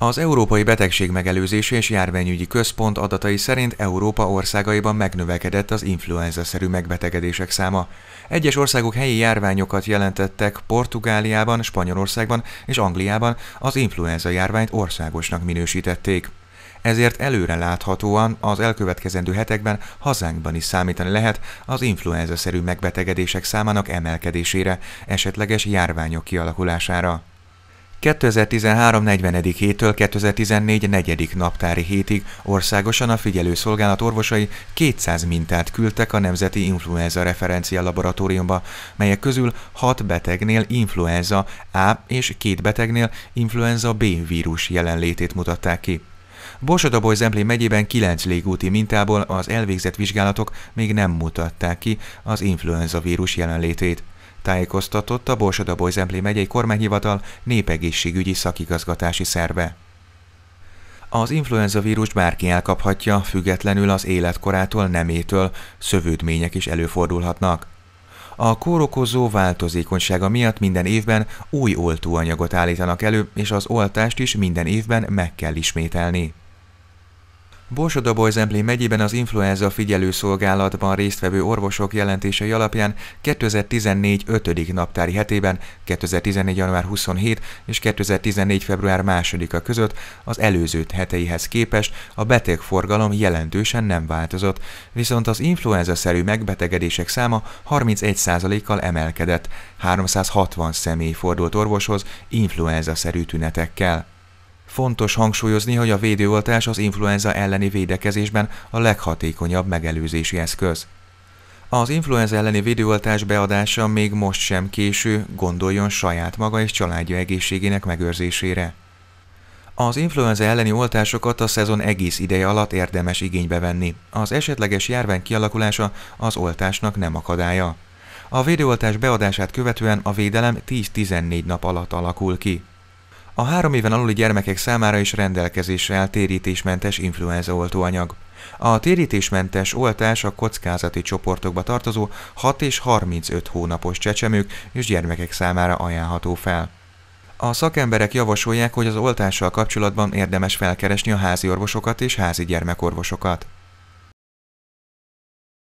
Az Európai Betegség Megelőzési és Járványügyi Központ adatai szerint Európa országaiban megnövekedett az influenza-szerű megbetegedések száma. Egyes országok helyi járványokat jelentettek Portugáliában, Spanyolországban és Angliában az influenza járványt országosnak minősítették. Ezért előre láthatóan az elkövetkezendő hetekben hazánkban is számítani lehet az influenza-szerű megbetegedések számának emelkedésére, esetleges járványok kialakulására. 2013. 40. héttől 2014. 4. naptári hétig országosan a figyelőszolgálat orvosai 200 mintát küldtek a Nemzeti Influenza Referencia Laboratóriumba, melyek közül 6 betegnél influenza A és 2 betegnél influenza B vírus jelenlétét mutatták ki. Borsodaboly-Zemplén megyében 9 légúti mintából az elvégzett vizsgálatok még nem mutatták ki az influenza vírus jelenlétét tájékoztatott a Borsodabózempli megyei kormányhivatal népegészségügyi szakigazgatási szerve. Az influenza vírus bárki elkaphatja, függetlenül az életkorától, nemétől, szövődmények is előfordulhatnak. A kórokozó változékonysága miatt minden évben új oltóanyagot állítanak elő, és az oltást is minden évben meg kell ismételni. Borsodaboj-Zemplén megyében az influenza figyelőszolgálatban résztvevő orvosok jelentései alapján 2014 5. naptári hetében 2014. január 27 és 2014. február 2-a között az előző heteihez képest a betegforgalom jelentősen nem változott, viszont az influenza-szerű megbetegedések száma 31%-kal emelkedett, 360 személy fordult orvoshoz influenza-szerű tünetekkel. Fontos hangsúlyozni, hogy a védőoltás az influenza elleni védekezésben a leghatékonyabb megelőzési eszköz. Az influenza elleni védőoltás beadása még most sem késő, gondoljon saját maga és családja egészségének megőrzésére. Az influenza elleni oltásokat a szezon egész ideje alatt érdemes igénybe venni. Az esetleges járvány kialakulása az oltásnak nem akadálya. A védőoltás beadását követően a védelem 10-14 nap alatt alakul ki. A három éven aluli gyermekek számára is rendelkezésre áll térítésmentes influenza oltóanyag. A térítésmentes oltás a kockázati csoportokba tartozó 6 és 35 hónapos csecsemők és gyermekek számára ajánlható fel. A szakemberek javasolják, hogy az oltással kapcsolatban érdemes felkeresni a házi orvosokat és házi gyermekorvosokat.